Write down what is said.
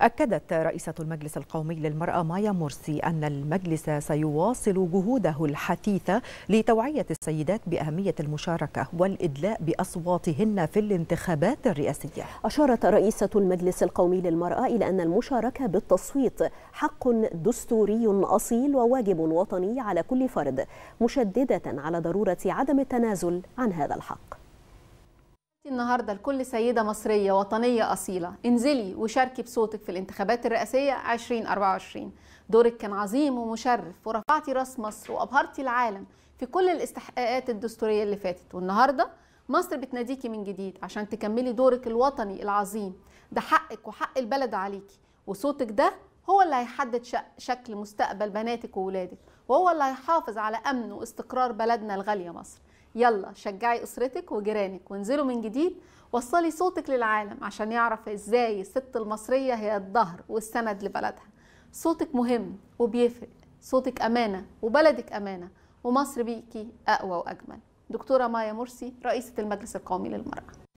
أكدت رئيسة المجلس القومي للمرأة مايا مرسي أن المجلس سيواصل جهوده الحثيثة لتوعية السيدات بأهمية المشاركة والإدلاء بأصواتهن في الانتخابات الرئاسية أشارت رئيسة المجلس القومي للمرأة إلى أن المشاركة بالتصويت حق دستوري أصيل وواجب وطني على كل فرد مشددة على ضرورة عدم التنازل عن هذا الحق النهارده لكل سيده مصريه وطنيه اصيله انزلي وشاركي بصوتك في الانتخابات الرئاسيه 2024 دورك كان عظيم ومشرف ورفعتي راس مصر وابهرتي العالم في كل الاستحقاقات الدستوريه اللي فاتت والنهارده مصر بتناديكي من جديد عشان تكملي دورك الوطني العظيم ده حقك وحق البلد عليكي وصوتك ده هو اللي هيحدد شكل مستقبل بناتك وولادك وهو اللي هيحافظ على امن واستقرار بلدنا الغاليه مصر يلا شجعي أسرتك وجيرانك وانزلوا من جديد وصلي صوتك للعالم عشان يعرف إزاي الست المصرية هي الظهر والسند لبلدها صوتك مهم وبيفرق صوتك أمانة وبلدك أمانة ومصر بيكي أقوى وأجمل دكتورة مايا مرسي رئيسة المجلس القومي للمرأة